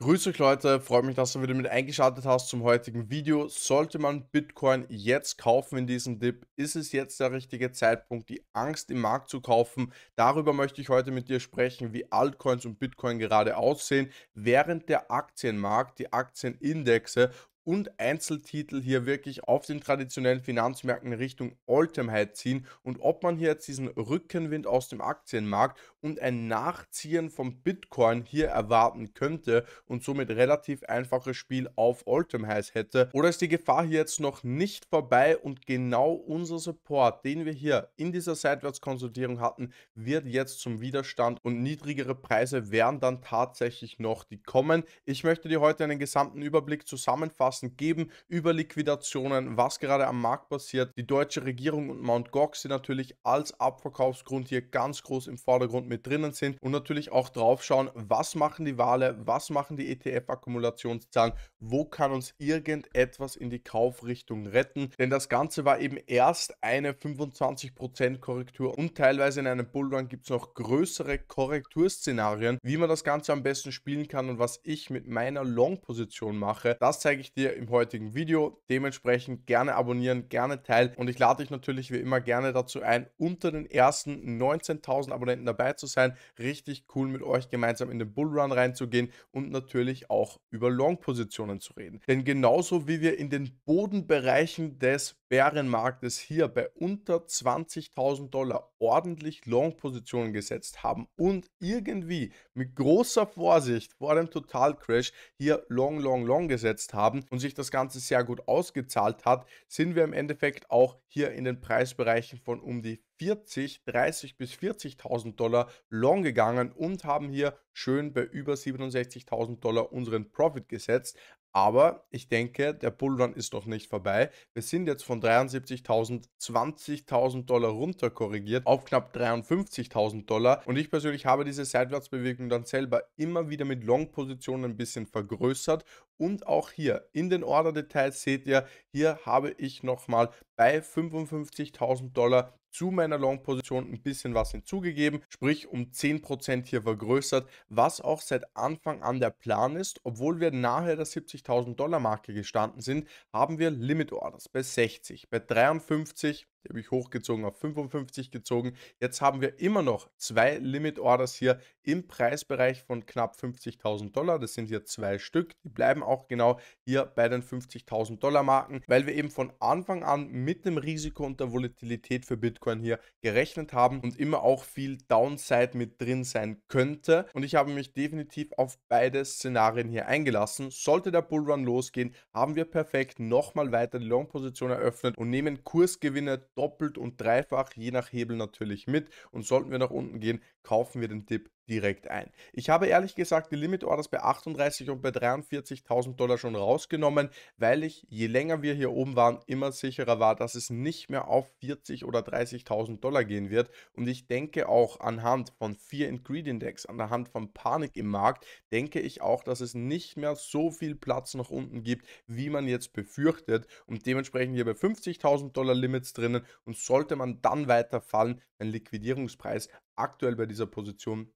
Grüß euch Leute, freut mich, dass du wieder mit eingeschaltet hast zum heutigen Video. Sollte man Bitcoin jetzt kaufen in diesem Dip, ist es jetzt der richtige Zeitpunkt, die Angst im Markt zu kaufen? Darüber möchte ich heute mit dir sprechen, wie Altcoins und Bitcoin gerade aussehen, während der Aktienmarkt, die Aktienindexe und Einzeltitel hier wirklich auf den traditionellen Finanzmärkten Richtung All-Time-High ziehen und ob man hier jetzt diesen Rückenwind aus dem Aktienmarkt und ein Nachziehen von Bitcoin hier erwarten könnte und somit relativ einfaches Spiel auf All-Time Highs hätte? Oder ist die Gefahr hier jetzt noch nicht vorbei und genau unser Support, den wir hier in dieser Seitwärtskonsolidierung hatten, wird jetzt zum Widerstand und niedrigere Preise wären dann tatsächlich noch die kommen. Ich möchte dir heute einen gesamten Überblick zusammenfassend geben über Liquidationen, was gerade am Markt passiert. Die deutsche Regierung und Mount Gox sind natürlich als Abverkaufsgrund hier ganz groß im Vordergrund mit drinnen sind und natürlich auch drauf schauen, was machen die Wale, was machen die ETF-Akkumulationszahlen, wo kann uns irgendetwas in die Kaufrichtung retten, denn das Ganze war eben erst eine 25% Korrektur und teilweise in einem Bullrun gibt es noch größere Korrekturszenarien, wie man das Ganze am besten spielen kann und was ich mit meiner Long-Position mache, das zeige ich dir im heutigen Video. Dementsprechend gerne abonnieren, gerne teilen und ich lade dich natürlich wie immer gerne dazu ein, unter den ersten 19.000 Abonnenten dabei zu sein. Richtig cool mit euch gemeinsam in den Bullrun reinzugehen und natürlich auch über Long-Positionen zu reden. Denn genauso wie wir in den Bodenbereichen des Bärenmarktes hier bei unter 20.000 Dollar ordentlich Long-Positionen gesetzt haben und irgendwie mit großer Vorsicht vor dem Total-Crash hier Long, Long, Long gesetzt haben und sich das Ganze sehr gut ausgezahlt hat, sind wir im Endeffekt auch hier in den Preisbereichen von um die 40, 30 bis 40.000 Dollar long gegangen und haben hier schön bei über 67.000 Dollar unseren Profit gesetzt. Aber ich denke, der Bullrun ist noch nicht vorbei. Wir sind jetzt von 73.000, 20.000 Dollar runter korrigiert auf knapp 53.000 Dollar. Und ich persönlich habe diese Seitwärtsbewegung dann selber immer wieder mit Long-Positionen ein bisschen vergrößert. Und auch hier in den Order-Details seht ihr, hier habe ich nochmal bei 55.000 Dollar zu meiner Long-Position ein bisschen was hinzugegeben, sprich um 10% hier vergrößert, was auch seit Anfang an der Plan ist. Obwohl wir nahe der 70.000 Dollar Marke gestanden sind, haben wir Limit Orders bei 60, bei 53 die habe ich hochgezogen auf 55 gezogen. Jetzt haben wir immer noch zwei Limit Orders hier im Preisbereich von knapp 50.000 Dollar. Das sind hier zwei Stück. Die bleiben auch genau hier bei den 50.000 Dollar Marken, weil wir eben von Anfang an mit dem Risiko und der Volatilität für Bitcoin hier gerechnet haben und immer auch viel Downside mit drin sein könnte. Und ich habe mich definitiv auf beide Szenarien hier eingelassen. Sollte der Bullrun losgehen, haben wir perfekt nochmal weiter die Long-Position eröffnet und nehmen Kursgewinne doppelt und dreifach, je nach Hebel natürlich mit. Und sollten wir nach unten gehen, kaufen wir den Dip direkt ein. Ich habe ehrlich gesagt die Limit Orders bei 38 und bei 43.000 Dollar schon rausgenommen, weil ich, je länger wir hier oben waren, immer sicherer war, dass es nicht mehr auf 40 oder 30.000 Dollar gehen wird. Und ich denke auch anhand von Fear and Greed Index, anhand von Panik im Markt, denke ich auch, dass es nicht mehr so viel Platz nach unten gibt, wie man jetzt befürchtet. Und dementsprechend hier bei 50.000 Dollar Limits drinnen. Und sollte man dann weiter fallen, ein Liquidierungspreis aktuell bei dieser Position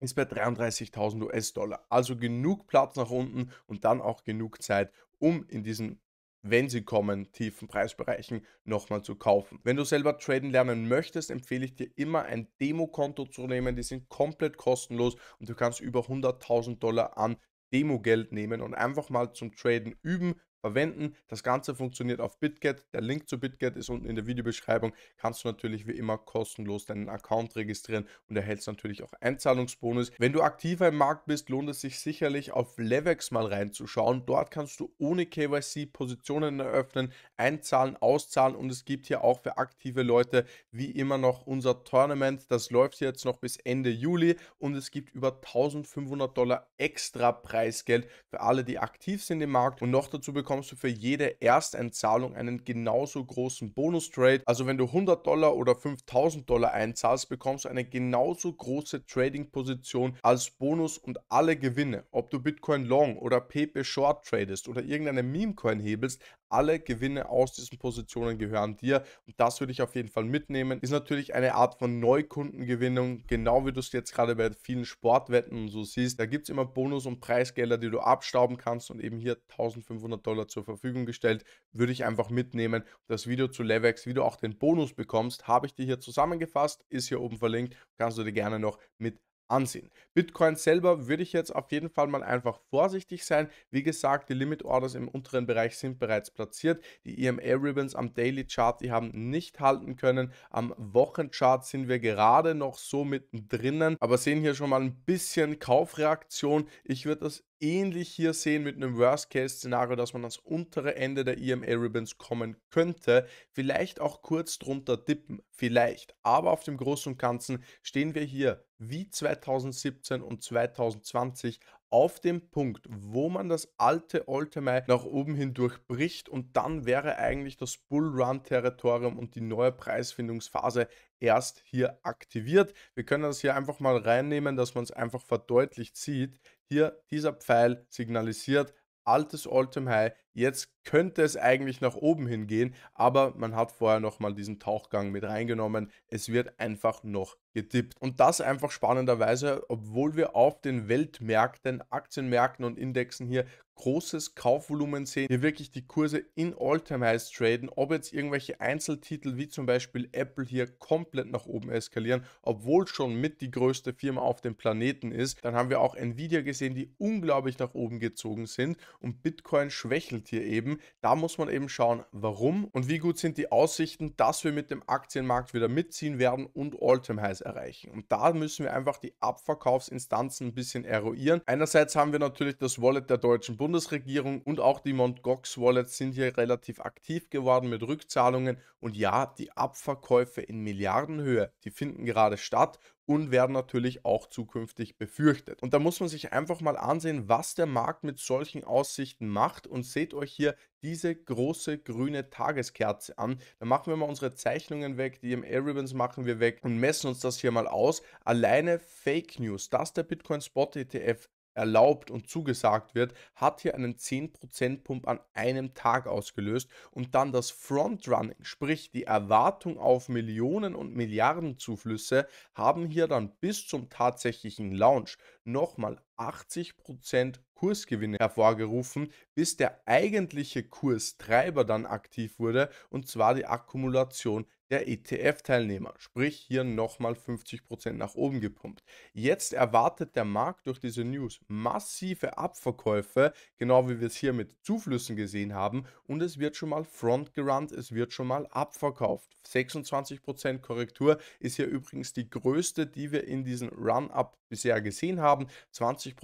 ist bei 33.000 US-Dollar. Also genug Platz nach unten und dann auch genug Zeit, um in diesen wenn sie kommen, tiefen Preisbereichen nochmal zu kaufen. Wenn du selber traden lernen möchtest, empfehle ich dir immer ein Demokonto zu nehmen. Die sind komplett kostenlos und du kannst über 100.000 Dollar an Demogeld nehmen und einfach mal zum Traden üben, verwenden. Das Ganze funktioniert auf BitGet. Der Link zu BitGet ist unten in der Videobeschreibung. Kannst du natürlich wie immer kostenlos deinen Account registrieren und erhältst natürlich auch Einzahlungsbonus. Wenn du aktiver im Markt bist, lohnt es sich sicherlich auf Levex mal reinzuschauen. Dort kannst du ohne KYC Positionen eröffnen, einzahlen, auszahlen und es gibt hier auch für aktive Leute wie immer noch unser Tournament. Das läuft jetzt noch bis Ende Juli und es gibt über 1500 Dollar extra Preisgeld für alle, die aktiv sind im Markt und noch dazu bekommen bekommst du für jede Ersteinzahlung einen genauso großen Bonus-Trade. Also wenn du 100 Dollar oder 5000 Dollar einzahlst, bekommst du eine genauso große Trading-Position als Bonus und alle Gewinne. Ob du Bitcoin Long oder Pepe Short tradest oder irgendeine Meme-Coin hebelst, alle Gewinne aus diesen Positionen gehören dir und das würde ich auf jeden Fall mitnehmen. Ist natürlich eine Art von Neukundengewinnung, genau wie du es jetzt gerade bei vielen Sportwetten und so siehst. Da gibt es immer Bonus und Preisgelder, die du abstauben kannst und eben hier 1500 Dollar Dollar zur Verfügung gestellt, würde ich einfach mitnehmen. Das Video zu Levex, wie du auch den Bonus bekommst, habe ich dir hier zusammengefasst, ist hier oben verlinkt, kannst du dir gerne noch mit ansehen. Bitcoin selber würde ich jetzt auf jeden Fall mal einfach vorsichtig sein. Wie gesagt, die Limit Orders im unteren Bereich sind bereits platziert. Die EMA Ribbons am Daily Chart, die haben nicht halten können. Am Wochenchart sind wir gerade noch so mittendrin, aber sehen hier schon mal ein bisschen Kaufreaktion. Ich würde das ähnlich hier sehen mit einem Worst-Case-Szenario, dass man ans untere Ende der EMA-Ribbons kommen könnte. Vielleicht auch kurz drunter tippen, vielleicht. Aber auf dem Großen und Ganzen stehen wir hier wie 2017 und 2020 auf dem Punkt, wo man das alte Ultimate nach oben hindurch bricht und dann wäre eigentlich das Bullrun-Territorium und die neue Preisfindungsphase erst hier aktiviert. Wir können das hier einfach mal reinnehmen, dass man es einfach verdeutlicht sieht. Hier dieser Pfeil signalisiert altes All-Time High. Jetzt könnte es eigentlich nach oben hingehen, aber man hat vorher nochmal diesen Tauchgang mit reingenommen. Es wird einfach noch gedippt. Und das einfach spannenderweise, obwohl wir auf den Weltmärkten, Aktienmärkten und Indexen hier großes Kaufvolumen sehen, hier wirklich die Kurse in All-Time-Highs traden, ob jetzt irgendwelche Einzeltitel wie zum Beispiel Apple hier komplett nach oben eskalieren, obwohl schon mit die größte Firma auf dem Planeten ist. Dann haben wir auch Nvidia gesehen, die unglaublich nach oben gezogen sind und Bitcoin schwächelt hier eben. Da muss man eben schauen, warum und wie gut sind die Aussichten, dass wir mit dem Aktienmarkt wieder mitziehen werden und All-Time-Highs erreichen. Und da müssen wir einfach die Abverkaufsinstanzen ein bisschen eruieren. Einerseits haben wir natürlich das Wallet der Deutschen Bundesbank, Bundesregierung und auch die Mt. Wallet sind hier relativ aktiv geworden mit Rückzahlungen und ja, die Abverkäufe in Milliardenhöhe, die finden gerade statt und werden natürlich auch zukünftig befürchtet. Und da muss man sich einfach mal ansehen, was der Markt mit solchen Aussichten macht und seht euch hier diese große grüne Tageskerze an. Da machen wir mal unsere Zeichnungen weg, die EMA-Ribbons machen wir weg und messen uns das hier mal aus. Alleine Fake News, dass der Bitcoin Spot ETF erlaubt und zugesagt wird, hat hier einen 10% Pump an einem Tag ausgelöst und dann das Frontrunning, sprich die Erwartung auf Millionen und Milliardenzuflüsse, haben hier dann bis zum tatsächlichen Launch nochmal 80% Kursgewinne hervorgerufen, bis der eigentliche Kurstreiber dann aktiv wurde und zwar die Akkumulation der ETF-Teilnehmer, sprich hier nochmal 50% nach oben gepumpt. Jetzt erwartet der Markt durch diese News massive Abverkäufe, genau wie wir es hier mit Zuflüssen gesehen haben und es wird schon mal frontgerannt, es wird schon mal abverkauft. 26% Korrektur ist hier übrigens die größte, die wir in diesem Run-Up bisher gesehen haben. 20%,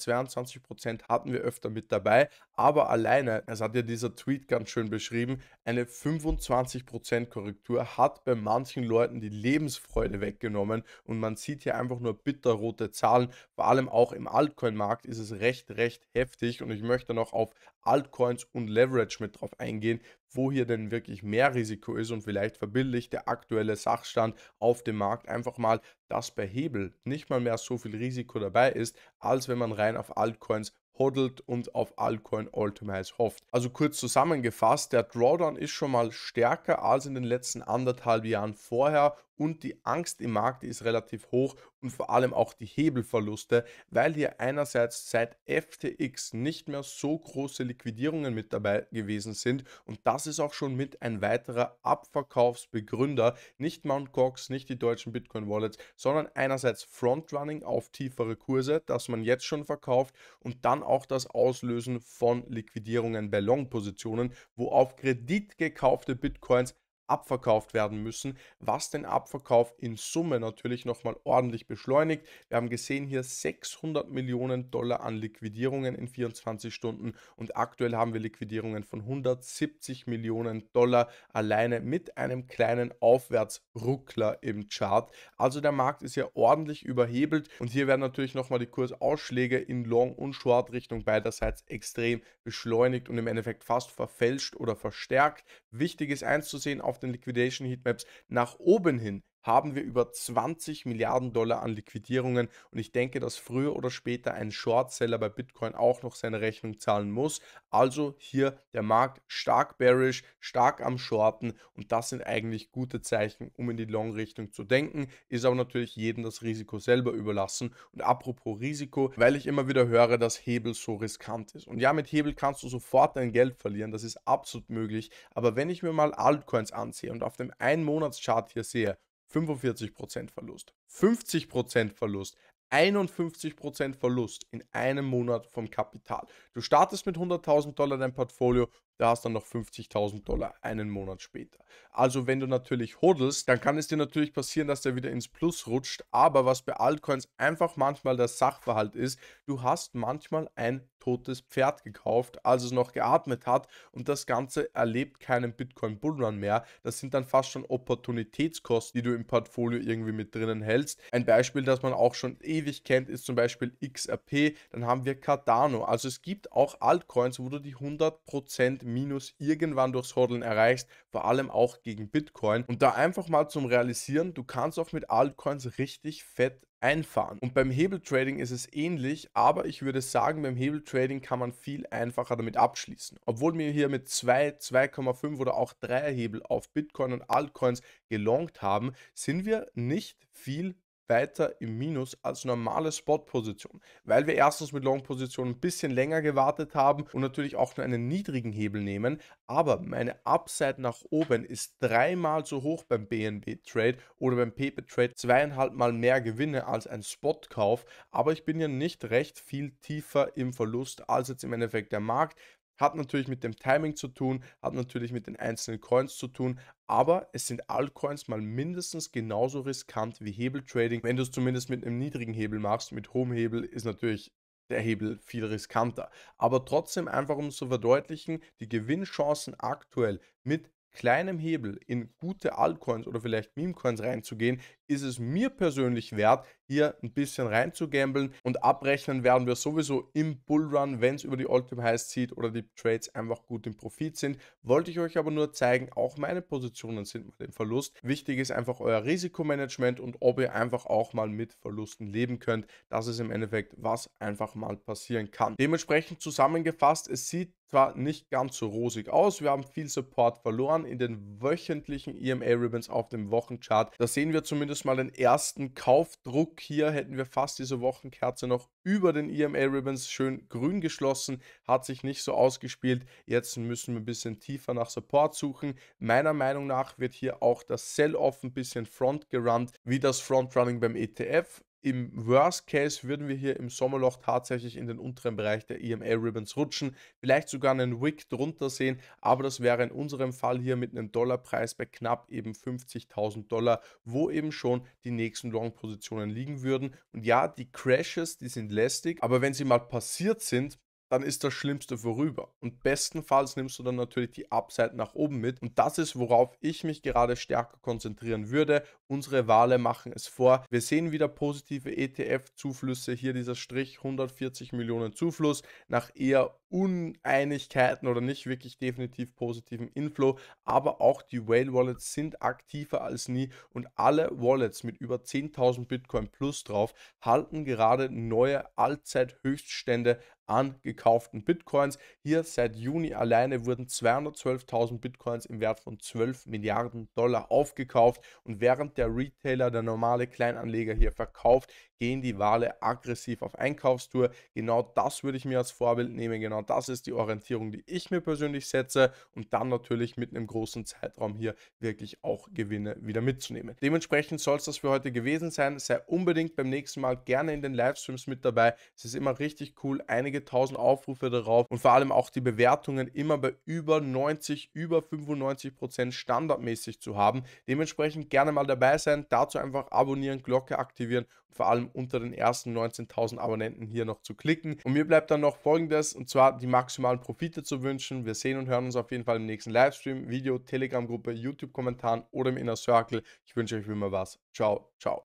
22% hatten wir öfter mit dabei, aber alleine, es hat ja dieser Tweet ganz schön beschrieben, eine 25% Korrektur hat bei manchen Leuten die Lebensfreude weggenommen und man sieht hier einfach nur bitterrote Zahlen. Vor allem auch im Altcoin-Markt ist es recht, recht heftig und ich möchte noch auf Altcoins und Leverage mit drauf eingehen, wo hier denn wirklich mehr Risiko ist und vielleicht verbildlicht der aktuelle Sachstand auf dem Markt einfach mal, dass bei Hebel nicht mal mehr so viel Risiko dabei ist, als wenn man rein auf Altcoins hodelt und auf Altcoin all hofft. Also kurz zusammengefasst, der Drawdown ist schon mal stärker als in den letzten anderthalb Jahren vorher und die Angst im Markt ist relativ hoch und vor allem auch die Hebelverluste, weil hier einerseits seit FTX nicht mehr so große Liquidierungen mit dabei gewesen sind und das ist auch schon mit ein weiterer Abverkaufsbegründer, nicht Mt. Gox, nicht die deutschen Bitcoin Wallets, sondern einerseits Frontrunning auf tiefere Kurse, dass man jetzt schon verkauft und dann auch das Auslösen von Liquidierungen bei Long-Positionen, wo auf Kredit gekaufte Bitcoins abverkauft werden müssen, was den Abverkauf in Summe natürlich nochmal ordentlich beschleunigt. Wir haben gesehen hier 600 Millionen Dollar an Liquidierungen in 24 Stunden und aktuell haben wir Liquidierungen von 170 Millionen Dollar alleine mit einem kleinen Aufwärtsruckler im Chart. Also der Markt ist ja ordentlich überhebelt und hier werden natürlich nochmal die Kursausschläge in Long- und Short-Richtung beiderseits extrem beschleunigt und im Endeffekt fast verfälscht oder verstärkt. Wichtig ist einzusehen, auf auf den Liquidation Heatmaps nach oben hin haben wir über 20 Milliarden Dollar an Liquidierungen und ich denke, dass früher oder später ein Shortseller bei Bitcoin auch noch seine Rechnung zahlen muss. Also hier der Markt stark bearish, stark am Shorten und das sind eigentlich gute Zeichen, um in die Long-Richtung zu denken. Ist aber natürlich jedem das Risiko selber überlassen. Und apropos Risiko, weil ich immer wieder höre, dass Hebel so riskant ist. Und ja, mit Hebel kannst du sofort dein Geld verlieren, das ist absolut möglich. Aber wenn ich mir mal Altcoins ansehe und auf dem ein monats chart hier sehe, 45% Verlust, 50% Verlust, 51% Verlust in einem Monat vom Kapital. Du startest mit 100.000 Dollar dein Portfolio da hast du dann noch 50.000 Dollar einen Monat später. Also wenn du natürlich hodelst, dann kann es dir natürlich passieren, dass der wieder ins Plus rutscht, aber was bei Altcoins einfach manchmal der Sachverhalt ist, du hast manchmal ein totes Pferd gekauft, als es noch geatmet hat und das Ganze erlebt keinen Bitcoin Bullrun mehr. Das sind dann fast schon Opportunitätskosten, die du im Portfolio irgendwie mit drinnen hältst. Ein Beispiel, das man auch schon ewig kennt, ist zum Beispiel XRP, dann haben wir Cardano. Also es gibt auch Altcoins, wo du die 100% Minus irgendwann durchs Hodeln erreichst, vor allem auch gegen Bitcoin. Und da einfach mal zum Realisieren, du kannst auch mit Altcoins richtig fett einfahren. Und beim Hebeltrading ist es ähnlich, aber ich würde sagen, beim Hebeltrading kann man viel einfacher damit abschließen. Obwohl wir hier mit 2, 2,5 oder auch 3 Hebel auf Bitcoin und Altcoins gelongt haben, sind wir nicht viel weiter im Minus als normale Spot-Position, weil wir erstens mit Long-Positionen ein bisschen länger gewartet haben und natürlich auch nur einen niedrigen Hebel nehmen. Aber meine Upside nach oben ist dreimal so hoch beim BNB-Trade oder beim PP-Trade, e e zweieinhalb Mal mehr Gewinne als ein Spot-Kauf. Aber ich bin ja nicht recht viel tiefer im Verlust als jetzt im Endeffekt der Markt. Hat natürlich mit dem Timing zu tun, hat natürlich mit den einzelnen Coins zu tun, aber es sind Altcoins mal mindestens genauso riskant wie Hebeltrading. Wenn du es zumindest mit einem niedrigen Hebel machst, mit hohem Hebel ist natürlich der Hebel viel riskanter. Aber trotzdem, einfach um zu verdeutlichen, die Gewinnchancen aktuell mit kleinem Hebel in gute Altcoins oder vielleicht Memecoins reinzugehen, ist es mir persönlich wert, hier ein bisschen reinzugambeln und abrechnen werden wir sowieso im Bullrun, wenn es über die Ultimate Highs zieht oder die Trades einfach gut im Profit sind. Wollte ich euch aber nur zeigen, auch meine Positionen sind mal im Verlust. Wichtig ist einfach euer Risikomanagement und ob ihr einfach auch mal mit Verlusten leben könnt. Das ist im Endeffekt, was einfach mal passieren kann. Dementsprechend zusammengefasst, es sieht zwar nicht ganz so rosig aus. Wir haben viel Support verloren in den wöchentlichen EMA Ribbons auf dem Wochenchart. Da sehen wir zumindest mal den ersten Kaufdruck hier. Hätten wir fast diese Wochenkerze noch über den EMA Ribbons schön grün geschlossen, hat sich nicht so ausgespielt. Jetzt müssen wir ein bisschen tiefer nach Support suchen. Meiner Meinung nach wird hier auch das Sell-Off ein bisschen front gerannt, wie das Frontrunning beim ETF. Im Worst Case würden wir hier im Sommerloch tatsächlich in den unteren Bereich der EMA Ribbons rutschen, vielleicht sogar einen Wick drunter sehen, aber das wäre in unserem Fall hier mit einem Dollarpreis bei knapp eben 50.000 Dollar, wo eben schon die nächsten Long Positionen liegen würden. Und ja, die Crashes, die sind lästig, aber wenn sie mal passiert sind, dann ist das Schlimmste vorüber. Und bestenfalls nimmst du dann natürlich die Upside nach oben mit. Und das ist, worauf ich mich gerade stärker konzentrieren würde. Unsere Wale machen es vor. Wir sehen wieder positive ETF-Zuflüsse. Hier dieser Strich 140 Millionen Zufluss nach eher Uneinigkeiten oder nicht wirklich definitiv positiven Inflow. Aber auch die Whale Wallets sind aktiver als nie. Und alle Wallets mit über 10.000 Bitcoin plus drauf halten gerade neue Allzeithöchststände an gekauften Bitcoins. Hier seit Juni alleine wurden 212.000 Bitcoins im Wert von 12 Milliarden Dollar aufgekauft und während der Retailer, der normale Kleinanleger hier verkauft, gehen die Wale aggressiv auf Einkaufstour. Genau das würde ich mir als Vorbild nehmen. Genau das ist die Orientierung, die ich mir persönlich setze und dann natürlich mit einem großen Zeitraum hier wirklich auch Gewinne wieder mitzunehmen. Dementsprechend soll es das für heute gewesen sein. Sei unbedingt beim nächsten Mal gerne in den Livestreams mit dabei. Es ist immer richtig cool. Einige tausend Aufrufe darauf und vor allem auch die Bewertungen immer bei über 90, über 95 Prozent standardmäßig zu haben. Dementsprechend gerne mal dabei sein. Dazu einfach abonnieren, Glocke aktivieren vor allem unter den ersten 19.000 Abonnenten hier noch zu klicken. Und mir bleibt dann noch folgendes, und zwar die maximalen Profite zu wünschen. Wir sehen und hören uns auf jeden Fall im nächsten Livestream, Video, Telegram-Gruppe, YouTube-Kommentaren oder im Inner Circle. Ich wünsche euch wie immer was. Ciao, ciao.